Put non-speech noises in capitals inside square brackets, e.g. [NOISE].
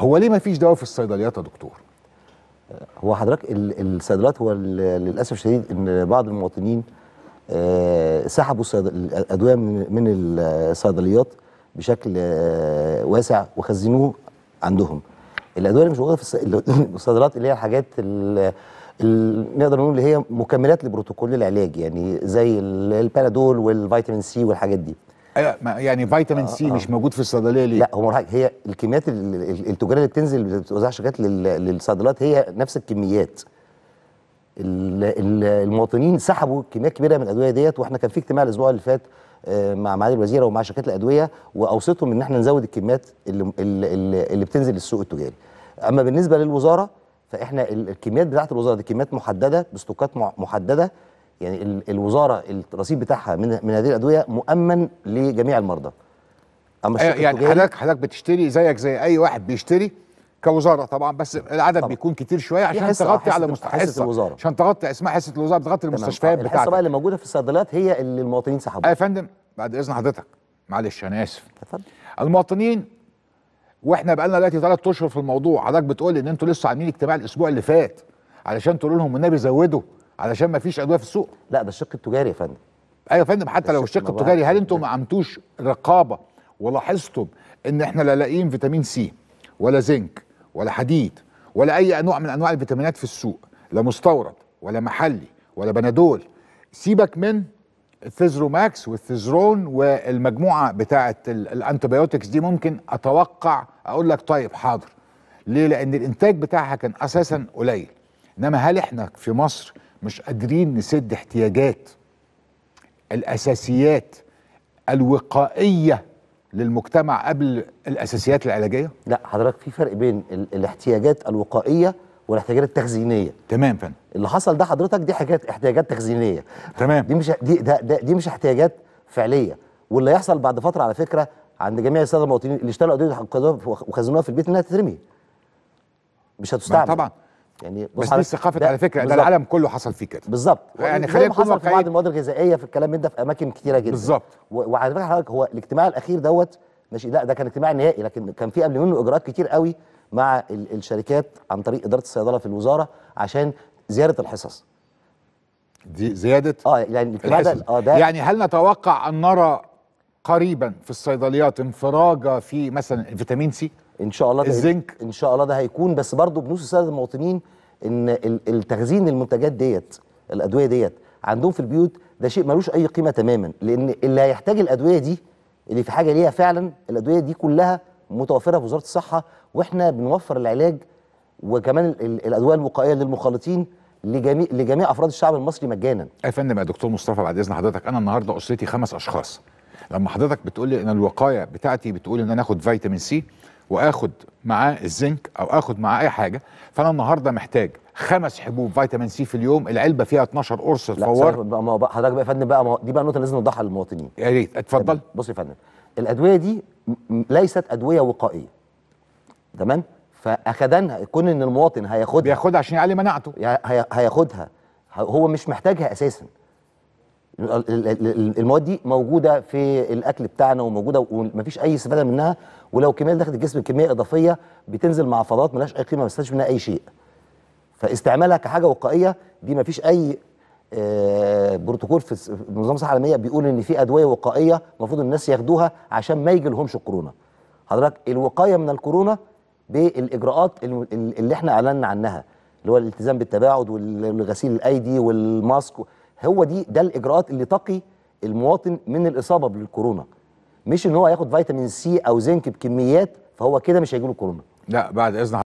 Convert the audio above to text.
هو ليه ما فيش دواء في الصيدليات يا دكتور؟ هو حضرتك الصيدلات هو للاسف الشديد ان بعض المواطنين آه، سحبوا الادويه من الصيدليات بشكل آه، واسع وخزنوه عندهم. الادويه اللي مش موجوده في [LAUGHS] الصيدلات اللي هي الحاجات اللي نقدر نقول اللي هي مكملات لبروتوكول العلاج يعني زي البارادول والفيتامين سي والحاجات دي. ايوه يعني فيتامين آه، سي آه مش موجود في الصيدليه ليه؟ لا هو هي الكميات التجاريه اللي بتنزل بتوزعها شركات للصيدلات هي نفس الكميات المواطنين سحبوا كميات كبيره من الادويه ديت واحنا كان في اجتماع الاسبوع اللي فات آه، مع معالي الوزيره ومع شركات الادويه واوصيتهم ان احنا نزود الكميات اللي, اللي, اللي بتنزل للسوق التجاري. اما بالنسبه للوزاره فاحنا الكميات بتاعه الوزاره دي كميات محدده بستوكات محدده يعني الوزاره الرصيد بتاعها من من هذه الادويه مؤمن لجميع المرضى اما يعني حضرتك حضرتك بتشتري زيك زي اي واحد بيشتري كوزاره طبعا بس العدد طبعا. بيكون كتير شويه عشان تغطي على حصه الوزاره عشان تغطي اسمها حصه الوزاره بتغطي المستشفيات بتاعتك طيب، الحصه بقى اللي موجوده في الصيدليات هي اللي المواطنين سحبوها يا فندم بعد اذن حضرتك معلش انا اسف اتفضل المواطنين واحنا بقى لنا دلوقتي ثلاث اشهر في الموضوع حضرتك بتقول ان انتوا لسه عاملين اجتماع الاسبوع اللي فات علشان تقولوا لهم والنبي زودوا علشان ما فيش ادويه في السوق لا ده الشق التجاري يا فندم ايوه يا فندم حتى لو الشق التجاري هل انتم ما عملتوش رقابه ولاحظتم ان احنا لا لاقيين فيتامين سي ولا زنك ولا حديد ولا اي نوع من انواع الفيتامينات في السوق لا مستورد ولا محلي ولا بنادول سيبك من ماكس والثيزرون والمجموعه بتاعه الانتيبيوتكس دي ممكن اتوقع اقول لك طيب حاضر ليه لان الانتاج بتاعها كان اساسا قليل انما هل احنا في مصر مش قادرين نسد احتياجات الاساسيات الوقائيه للمجتمع قبل الاساسيات العلاجيه؟ لا حضرتك في فرق بين الاحتياجات الوقائيه والاحتياجات التخزينيه تمام فن اللي حصل ده حضرتك دي حاجات احتياجات تخزينيه تمام دي مش دي ده, ده دي مش احتياجات فعليه واللي هيحصل بعد فتره على فكره عند جميع الساده المواطنين اللي اشتروا ادويه وخزنوها في البيت انها تترمي مش هتستعمل طبعا يعني بس دي الثقافه على فكره ده العالم كله حصل فيه كده بالظبط يعني خلينا نكون حصل في بعض المواد الغذائيه في الكلام ده في اماكن كتيره جدا بالظبط وعلى فكره حضرتك هو الاجتماع الاخير دوت ماشي لا ده كان اجتماع نهائي لكن كان في قبل منه اجراءات كتير قوي مع الشركات عن طريق اداره الصيدله في الوزاره عشان زياده الحصص دي زياده اه يعني الاجتماع ده اه ده يعني هل نتوقع ان نرى قريبا في الصيدليات انفراجه في مثلا فيتامين سي ان شاء الله الزنك ان شاء الله ده هيكون بس برضه بنوصي الساده المواطنين ان التخزين المنتجات ديت الادويه ديت عندهم في البيوت ده شيء ملوش اي قيمه تماما لان اللي هيحتاج الادويه دي اللي في حاجه ليها فعلا الادويه دي كلها متوفره في وزاره الصحه واحنا بنوفر العلاج وكمان الادويه الوقائيه للمخالطين لجميع لجميع افراد الشعب المصري مجانا. يا فندم يا دكتور مصطفى بعد اذن حضرتك انا النهارده اسرتي خمس اشخاص. لما حضرتك بتقول لي ان الوقايه بتاعتي بتقول ان انا اخد فيتامين سي واخد معاه الزنك او اخد معاه اي حاجه فانا النهارده محتاج خمس حبوب فيتامين سي في اليوم العلبه فيها 12 قرص لا بقى ما بقى حضرتك بقى يا فندم بقى ما دي بقى النقطه لازم نوضحها للمواطنين يا ريت اتفضل بص يا فندم الادويه دي ليست ادويه وقائيه تمام فاخدنها كون ان المواطن هياخدها بياخدها عشان يعلي مناعته هياخدها هو مش محتاجها اساسا المواد دي موجوده في الاكل بتاعنا وموجوده ومفيش اي استفاده منها ولو كميه دخلت الجسم كميه اضافيه بتنزل مع فضلات ملهاش اي قيمه ما بستفادش منها اي شيء فاستعمالها كحاجه وقائيه دي مفيش اي آه، بروتوكول في نظام الصحه العالميه بيقول ان في ادويه وقائيه المفروض الناس ياخدوها عشان ما يجيلهمش الكورونا حضرتك الوقايه من الكورونا بالاجراءات اللي احنا اعلنا عنها اللي هو الالتزام بالتباعد والغسيل الايدي والماسك هو دي ده الاجراءات اللي تقي المواطن من الاصابه بالكورونا مش ان هو ياخد فيتامين سي او زنك بكميات فهو كده مش هيجيله كورونا لا بعد اذن